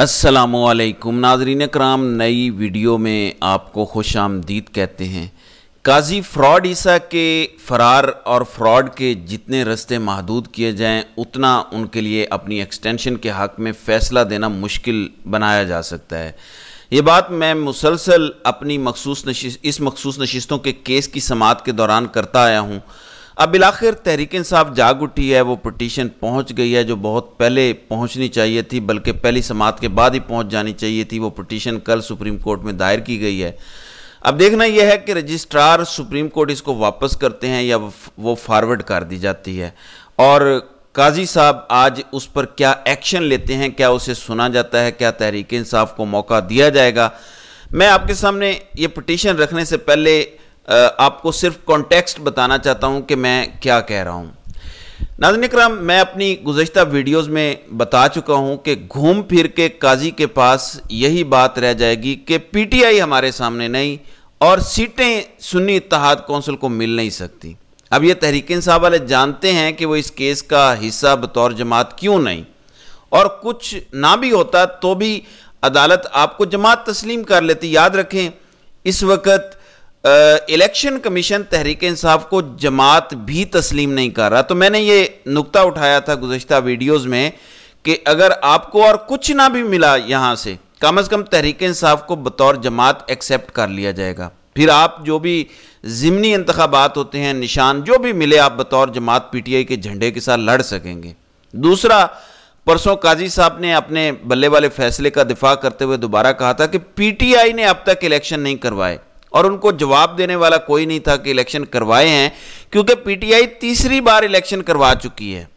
असलकुम नाजरीन कराम नई वीडियो में आपको खुश आमदीद कहते हैं काजी फ्रॉड ईसा के फ़रार और फ्रॉड के जितने रस्ते महदूद किए जाएं उतना उनके लिए अपनी एक्सटेंशन के हक़ में फ़ैसला देना मुश्किल बनाया जा सकता है ये बात मैं मुसलसल अपनी मखसूस नशिस इस मखसूस नशिस्तों के केस की समात के दौरान करता आया हूँ अब बिलाखिर तहरीक इंसाफ जाग उठी है वो पटिशन पहुंच गई है जो बहुत पहले पहुंचनी चाहिए थी बल्कि पहली समात के बाद ही पहुंच जानी चाहिए थी वो पटिशन कल सुप्रीम कोर्ट में दायर की गई है अब देखना यह है कि रजिस्ट्रार सुप्रीम कोर्ट इसको वापस करते हैं या वो फॉरवर्ड कर दी जाती है और काजी साहब आज उस पर क्या एक्शन लेते हैं क्या उसे सुना जाता है क्या तहरीक इंसाफ को मौका दिया जाएगा मैं आपके सामने ये पटिशन रखने से पहले आपको सिर्फ कॉन्टेक्स्ट बताना चाहता हूँ कि मैं क्या कह रहा हूँ नाजन कराम मैं अपनी गुजशत वीडियोस में बता चुका हूं कि घूम फिर के काजी के पास यही बात रह जाएगी कि पीटीआई हमारे सामने नहीं और सीटें सुन्नी इतहाद कौंसिल को मिल नहीं सकती अब ये तहरीक साहब वाले जानते हैं कि वो इस केस का हिस्सा बतौर जमात क्यों नहीं और कुछ ना भी होता तो भी अदालत आपको जमात तस्लीम कर लेती याद रखें इस वक्त इलेक्शन कमीशन तहरीक इंसाफ को जमात भी तस्लीम नहीं कर रहा तो मैंने ये नुकता उठाया था गुजशत वीडियोज़ में कि अगर आपको और कुछ ना भी मिला यहां से कम अज़ कम तहरीक इंसाफ को बतौर जमात एक्सेप्ट कर लिया जाएगा फिर आप जो भी जिमनी इंतबात होते हैं निशान जो भी मिले आप बतौर जमात पी टी आई के झंडे के साथ लड़ सकेंगे दूसरा परसों काजी साहब ने अपने बल्ले वाले फैसले का दिफा करते हुए दोबारा कहा था कि पी टी आई ने अब तक इलेक्शन नहीं करवाए और उनको जवाब देने वाला कोई नहीं था कि इलेक्शन करवाए हैं क्योंकि पीटीआई तीसरी बार इलेक्शन करवा चुकी है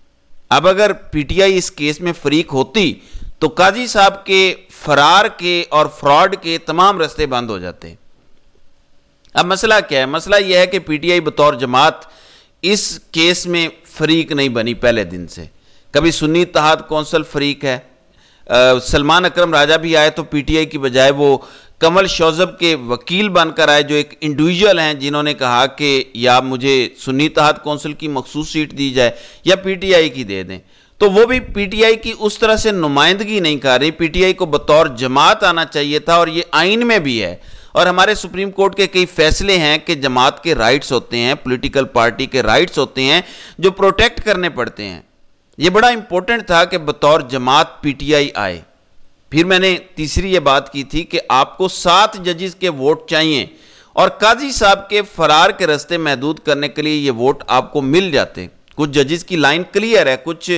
अब अगर पीटीआई इस केस में फरीक होती तो काजी साहब के फरार के और फ्रॉड के तमाम रस्ते बंद हो जाते अब मसला क्या है मसला यह है कि पीटीआई बतौर जमात इस केस में फरीक नहीं बनी पहले दिन से कभी सुन्नी तहाद कौंसल फरीक है सलमान अकरम राजा भी आए तो पीटीआई की बजाय वो कमल शौजब के वकील बनकर आए जो एक इंडिविजुअल हैं जिन्होंने कहा कि या मुझे सुन्नी तहत कौंसिल की मखसूस सीट दी जाए या पीटीआई की दे दें तो वो भी पीटीआई की उस तरह से नुमाइंदगी नहीं कर रही पीटीआई को बतौर जमात आना चाहिए था और ये आइन में भी है और हमारे सुप्रीम कोर्ट के कई फैसले हैं कि जमात के राइट्स होते हैं पोलिटिकल पार्टी के राइट्स होते हैं जो प्रोटेक्ट करने पड़ते हैं ये बड़ा इंपॉर्टेंट था कि बतौर जमात आई आए फिर मैंने तीसरी ये बात की थी कि आपको सात जजेस के वोट चाहिए और काजी साहब के फरार के रास्ते महदूद करने के लिए ये वोट आपको मिल जाते कुछ जजेस की लाइन क्लियर है कुछ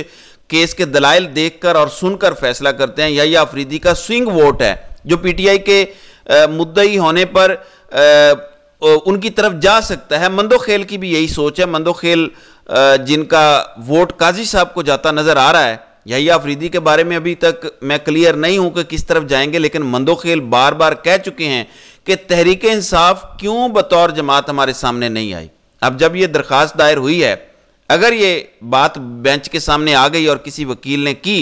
केस के दलाइल देखकर और सुनकर फैसला करते हैं यही अफरीदी का स्विंग वोट है जो पीटीआई के मुद्दई होने पर आ, उनकी तरफ जा सकता है मंदो खेल की भी यही सोच है मंदो खेल जिनका वोट काजी साहब को जाता नजर आ रहा है यही आफरीदी के बारे में अभी तक मैं क्लियर नहीं हूं कि किस तरफ जाएंगे लेकिन मंदोखेल बार बार कह चुके हैं कि तहरीक इंसाफ क्यों बतौर जमात हमारे सामने नहीं आई अब जब ये दरख्वास्त दायर हुई है अगर ये बात बेंच के सामने आ गई और किसी वकील ने की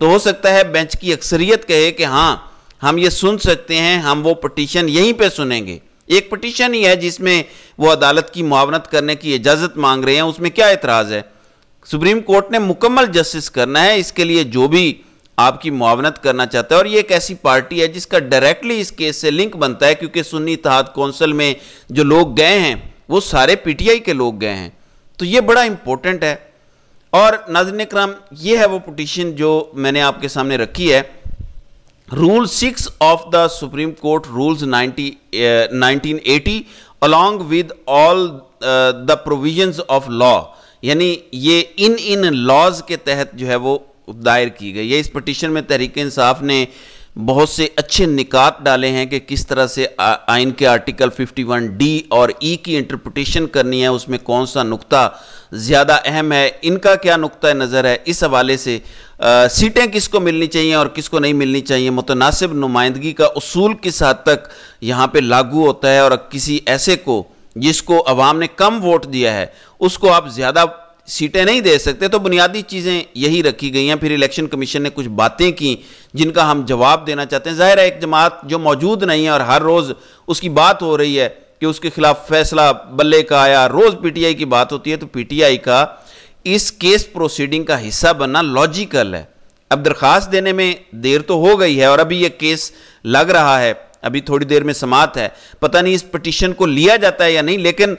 तो हो सकता है बेंच की अक्सरियत कहे कि हाँ हम ये सुन सकते हैं हम वो पटिशन यहीं पर सुनेंगे एक पटिशन ही है जिसमें वो अदालत की मुआवनत करने की इजाज़त मांग रहे हैं उसमें क्या एतराज़ है सुप्रीम कोर्ट ने मुकम्मल जस्टिस करना है इसके लिए जो भी आपकी मुआवनत करना चाहता है और ये एक ऐसी पार्टी है जिसका डायरेक्टली इस केस से लिंक बनता है क्योंकि सुन्नी इतिहाद कौंसिल में जो लोग गए हैं वो सारे पीटीआई के लोग गए हैं तो ये बड़ा इंपॉर्टेंट है और नाजिन कराम ये है वो पटिशन जो मैंने आपके सामने रखी है rule six of the Supreme Court rules nineteen eighty along with all the provision of law यानी ये इन इन लॉज के तहत जो है वो दायर की गई है इस पटिशन में तहरीक इंसाफ ने बहुत से अच्छे निकात डाले हैं कि किस तरह से आइन के आर्टिकल 51 डी और ई e की इंटरप्रटेशन करनी है उसमें कौन सा नुक्ता ज़्यादा अहम है इनका क्या नुक्ता नज़र है इस हवाले से आ, सीटें किसको मिलनी चाहिए और किसको नहीं मिलनी चाहिए मुतनासिब नुमाइंदगी का असूल किस हद तक यहाँ पे लागू होता है और किसी ऐसे को जिसको अवाम ने कम वोट दिया है उसको आप ज़्यादा सीटें नहीं दे सकते तो बुनियादी चीज़ें यही रखी गई हैं फिर इलेक्शन कमीशन ने कुछ बातें की जिनका हम जवाब देना चाहते हैं जाहिर है एक जमात जो मौजूद नहीं है और हर रोज़ उसकी बात हो रही है कि उसके खिलाफ फैसला बल्ले का आया रोज़ पीटीआई की बात होती है तो पीटीआई का इस केस प्रोसीडिंग का हिस्सा बनना लॉजिकल है अब दरख्वास्त देने में देर तो हो गई है और अभी यह केस लग रहा है अभी थोड़ी देर में समाप्त है पता नहीं इस पटिशन को लिया जाता है या नहीं लेकिन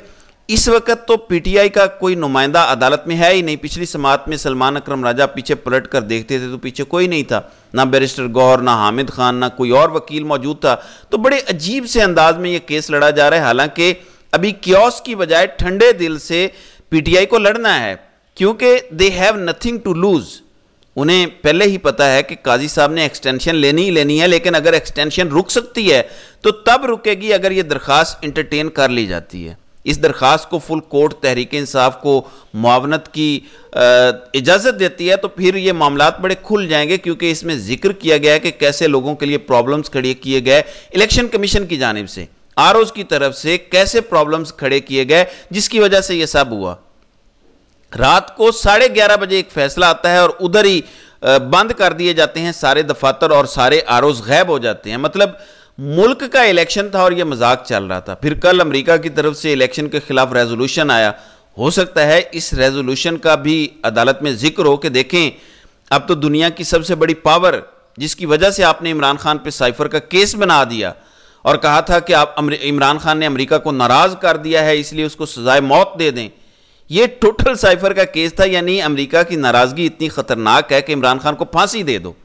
इस वक्त तो पीटीआई का कोई नुमाइंदा अदालत में है ही नहीं पिछली समात में सलमान अक्रम राजा पीछे पलट कर देखते थे तो पीछे कोई नहीं था ना बैरिस्टर गौर ना हामिद खान ना कोई और वकील मौजूद था तो बड़े अजीब से अंदाज में ये केस लड़ा जा रहा है हालांकि अभी क्योस की बजाय ठंडे दिल से पीटीआई को लड़ना है क्योंकि they have nothing to lose उन्हें पहले ही पता है कि काजी साहब ने एक्सटेंशन लेनी ही लेनी है लेकिन अगर एक्सटेंशन रुक सकती है तो तब रुकेगी अगर ये दरख्वास्त इंटरटेन कर ली जाती है इस दरख्वास्त को फुल कोर्ट तहरीक इंसाफ को मुआवनत की इजाज़त देती है तो फिर ये मामला बड़े खुल जाएंगे क्योंकि इसमें जिक्र किया गया है कि कैसे लोगों के लिए प्रॉब्लम्स खड़े किए गए इलेक्शन कमीशन की जानब से आर की तरफ से कैसे प्रॉब्लम्स खड़े किए गए जिसकी वजह से यह सब हुआ रात को साढ़े ग्यारह बजे एक फैसला आता है और उधर ही बंद कर दिए जाते हैं सारे दफातर और सारे आरोज गायब हो जाते हैं मतलब मुल्क का इलेक्शन था और यह मजाक चल रहा था फिर कल अमरीका की तरफ से इलेक्शन के खिलाफ रेजोल्यूशन आया हो सकता है इस रेजोल्यूशन का भी अदालत में जिक्र हो कि देखें अब तो दुनिया की सबसे बड़ी पावर जिसकी वजह से आपने इमरान खान पे साइफर का केस बना दिया और कहा था कि आप इमरान खान ने अमेरिका को नाराज कर दिया है इसलिए उसको सजाए मौत दे दें ये टोटल साइफर का केस था यानी अमेरिका की नाराजगी इतनी खतरनाक है कि इमरान खान को फांसी दे दो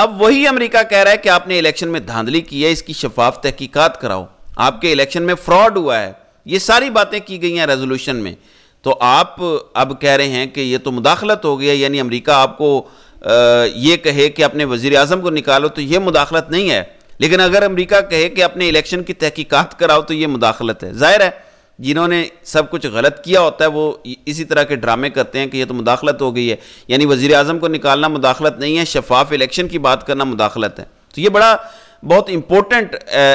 अब वही अमेरिका कह रहा है कि आपने इलेक्शन में धांधली की है इसकी शफाफ तहकीकात कराओ आपके इलेक्शन में फ्रॉड हुआ है ये सारी बातें की गई हैं रेजोल्यूशन में तो आप अब कह रहे हैं कि ये तो मुदाखलत हो गया यानी अमरीका आपको ये कहे कि अपने वजीर अजम को निकालो तो ये मुदाखलत नहीं है लेकिन अगर अमरीका कहे कि अपने इलेक्शन की तहकीकात कराओ तो ये मुदाखलत है जाहिर है जिन्होंने सब कुछ गलत किया होता है वो इसी तरह के ड्रामे करते हैं कि ये तो मुदाखलत हो गई है यानी वज़ी अजम को निकालना मुदाखलत नहीं है शफाफ इलेक्शन की बात करना मुदाखलत है तो ये बड़ा बहुत इंपॉर्टेंट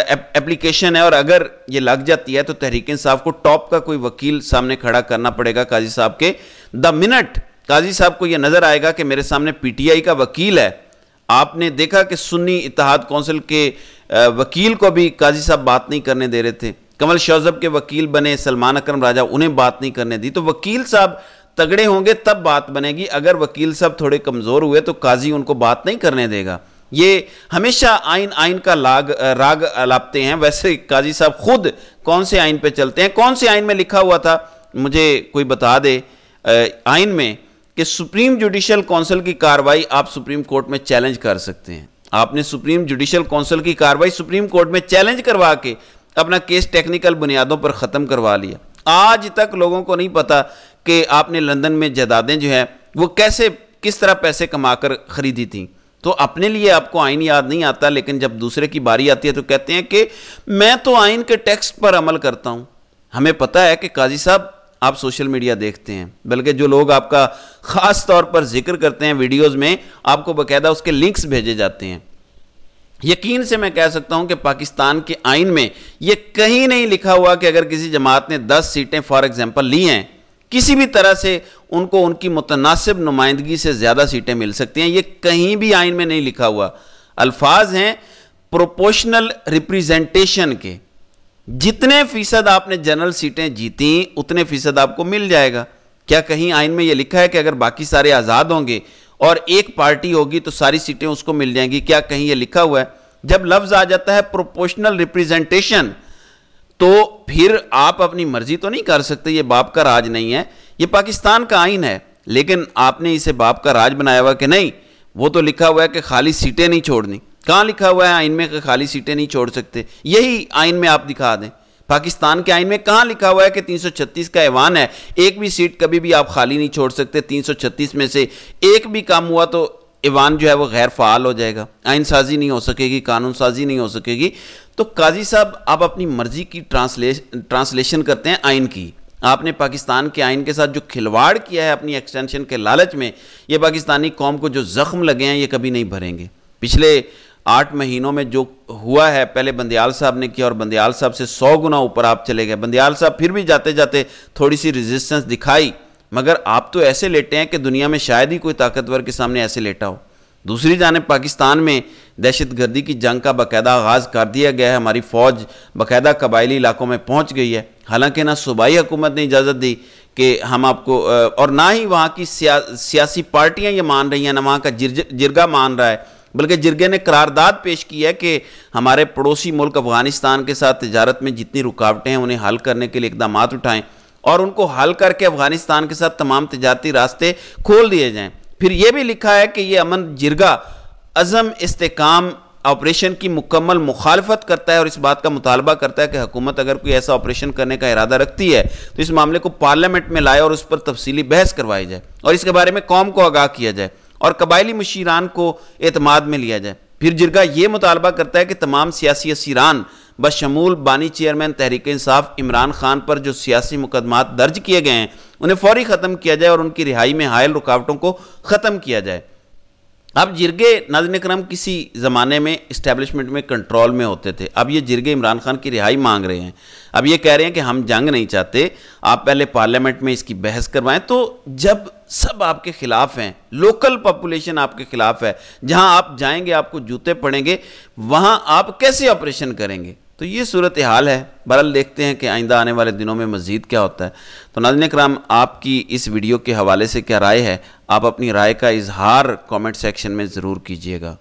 एप्लीकेशन है और अगर ये लग जाती है तो तहरीक साहब को टॉप का कोई वकील सामने खड़ा करना पड़ेगा काजी साहब के द मिनट काजी साहब को यह नज़र आएगा कि मेरे सामने पीटीआई का वकील है आपने देखा कि सुन्नी इतिहाद कौंसिल के वकील को भी काजी साहब बात नहीं करने दे रहे थे कमल शौजब के वकील बने सलमान अक्रम राजा उन्हें बात नहीं करने दी तो वकील साहब तगड़े होंगे तब बात बनेगी अगर वकील साहब थोड़े कमज़ोर हुए तो काजी उनको बात नहीं करने देगा ये हमेशा आइन आइन का लाग राग लापते हैं वैसे काजी साहब खुद कौन से आइन पे चलते हैं कौन से आइन में लिखा हुआ था मुझे कोई बता दे आइन में कि सुप्रीम जुडिशल काउंसिल की कार्रवाई आप सुप्रीम कोर्ट में चैलेंज कर सकते हैं आपने सुप्रीम जुडिशल काउंसिल की कार्रवाई सुप्रीम कोर्ट में चैलेंज करवा के अपना केस टेक्निकल बुनियादों पर ख़त्म करवा लिया आज तक लोगों को नहीं पता कि आपने लंदन में जदादें जो हैं वो कैसे किस तरह पैसे कमाकर खरीदी थी तो अपने लिए आपको आइन याद नहीं आता लेकिन जब दूसरे की बारी आती है तो कहते हैं कि मैं तो आइन के टेक्स्ट पर अमल करता हूँ हमें पता है कि काजी साहब आप सोशल मीडिया देखते हैं बल्कि जो लोग आपका ख़ास तौर पर जिक्र करते हैं वीडियोस में आपको बकायदा उसके लिंक्स भेजे जाते हैं यकीन से मैं कह सकता हूं कि पाकिस्तान के आइन में यह कहीं नहीं लिखा हुआ कि अगर किसी जमात ने 10 सीटें फॉर एग्जांपल ली हैं किसी भी तरह से उनको उनकी मुतनासिब नुमाइंदगी से ज़्यादा सीटें मिल सकती हैं यह कहीं भी आइन में नहीं लिखा हुआ अल्फाज हैं प्रोपोर्शनल रिप्रेजेंटेशन के जितने फीसद आपने जनरल सीटें जीती उतने फीसद आपको मिल जाएगा क्या कहीं आइन में यह लिखा है कि अगर बाकी सारे आज़ाद होंगे और एक पार्टी होगी तो सारी सीटें उसको मिल जाएंगी क्या कहीं ये लिखा हुआ है जब लफ्ज आ जाता है प्रोपोर्शनल रिप्रेजेंटेशन तो फिर आप अपनी मर्जी तो नहीं कर सकते ये बाप का राज नहीं है ये पाकिस्तान का आइन है लेकिन आपने इसे बाप का राज बनाया हुआ कि नहीं वो तो लिखा हुआ है कि खाली सीटें नहीं छोड़नी कहाँ लिखा हुआ है आइन में कि खाली सीटें नहीं छोड़ सकते यही आइन में आप दिखा दें पाकिस्तान के आइन में कहाँ लिखा हुआ है कि 336 का ऐवान है एक भी सीट कभी भी आप खाली नहीं छोड़ सकते 336 में से एक भी काम हुआ तो ऐवान जो है वो गैर फाल हो जाएगा आइन साजी नहीं हो सकेगी कानून साजी नहीं हो सकेगी तो काजी साहब आप अपनी मर्जी की ट्रांसले ट्रांसलेशन करते हैं आइन की आपने पाकिस्तान के आइन के साथ जो खिलवाड़ किया है अपनी एक्सटेंशन के लालच में ये पाकिस्तानी कौम को जो ज़ख्म लगे हैं ये कभी नहीं भरेंगे पिछले आठ महीनों में जो हुआ है पहले बंदयाल साहब ने किया और बंदयाल साहब से सौ गुना ऊपर आप चले गए बंदयाल साहब फिर भी जाते जाते थोड़ी सी रेजिस्टेंस दिखाई मगर आप तो ऐसे लेटे हैं कि दुनिया में शायद ही कोई ताकतवर के सामने ऐसे लेटा हो दूसरी जानब पाकिस्तान में दहशत गर्दी की जंग का बाकायदा आगाज़ कर दिया गया है हमारी फ़ौज बाकायदा कबायली इलाकों में पहुँच गई है हालांकि ना सूबाई हुकूमत ने इजाज़त दी कि हम आपको और ना ही वहाँ की सिया, सियासी पार्टियाँ ये मान रही हैं ना वहाँ का जिर, जिरगा मान रहा है बल्कि जिरगे ने करारदाद पेश की है कि हमारे पड़ोसी मुल्क अफगानिस्तान के साथ तजारत में जितनी रुकावटें हैं उन्हें हल करने के लिए इकदाम उठाएँ और उनको हल करके अफगानिस्तान के साथ तमाम तजारती रास्ते खोल दिए जाएँ फिर यह भी लिखा है कि यह अमन जिरगा अज़म इसकाम ऑपरेशन की मुकम्मल मुखालफत करता है और इस बात का मुतालबा करता है कि हुकूमत अगर कोई ऐसा ऑपरेशन करने का इरादा रखती है तो इस मामले को पार्लियामेंट में लाए और उस पर तफसीली बहस करवाई जाए और इसके बारे में कौम को आगाह किया जाए और कबायली मशीरान को अतमाद में लिया जाए फिर जिरगा ये मुतालबा करता है कि तमाम सियासी असीरान बशमूल बानी चेयरमैन तहरीक इंसाफ इमरान खान पर जो सियासी मुकदमा दर्ज किए गए हैं उन्हें फौरी ख़त्म किया जाए और उनकी रिहाई में हायल रुकावटों को ख़त्म किया जाए अब जिरगे नाजन करम किसी ज़माने में इस्टेब्लिशमेंट में कंट्रोल में होते थे अब ये जिरगे इमरान खान की रिहाई मांग रहे हैं अब ये कह रहे हैं कि हम जंग नहीं चाहते आप पहले पार्लियामेंट में इसकी बहस करवाएं तो जब सब आपके खिलाफ हैं लोकल पॉपुलेशन आपके खिलाफ है जहां आप जाएंगे आपको जूते पड़ेंगे वहां आप कैसे ऑपरेशन करेंगे तो ये सूरत हाल है बहरल देखते हैं कि आइंदा आने वाले दिनों में मज़ीद क्या होता है तो नाजन कराम आपकी इस वीडियो के हवाले से क्या राय है आप अपनी राय का इजहार कमेंट सेक्शन में ज़रूर कीजिएगा